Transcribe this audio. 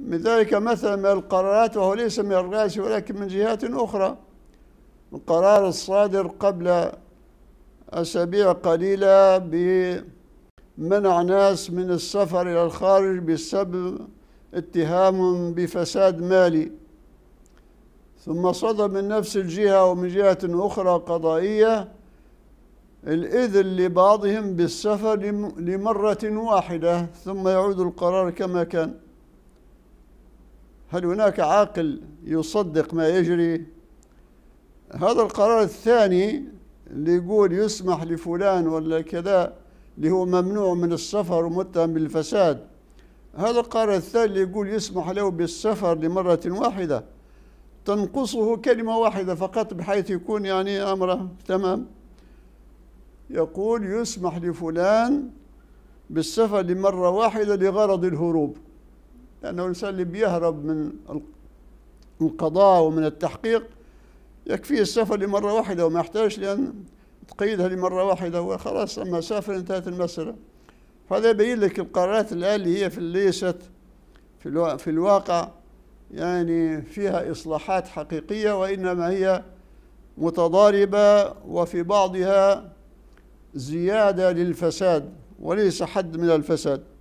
من ذلك مثلا من القرارات وهو ليس من الرئاسة ولكن من جهات أخرى القرار الصادر قبل أسابيع قليلة بمنع ناس من السفر إلى الخارج بسبب اتهام بفساد مالي ثم صدر من نفس الجهة ومن جهة أخرى قضائية الإذن لبعضهم بالسفر لمرة واحدة ثم يعود القرار كما كان هل هناك عاقل يصدق ما يجري هذا القرار الثاني اللي يقول يسمح لفلان ولا كذا اللي هو ممنوع من السفر ومتهم بالفساد هذا القرار الثاني اللي يقول يسمح له بالسفر لمرة واحدة تنقصه كلمة واحدة فقط بحيث يكون يعني أمره تمام يقول يسمح لفلان بالسفر لمرة واحدة لغرض الهروب لأنه الإنسان اللي بيهرب من القضاء ومن التحقيق يكفيه السفر لمرة واحدة وما يحتاج لأن تقيدها لمرة واحدة وخلاص أما سافر انتهت المسألة فهذا يبين لك القرارات الآن اللي هي في ليست في الواقع يعني فيها إصلاحات حقيقية وإنما هي متضاربة وفي بعضها زيادة للفساد وليس حد من الفساد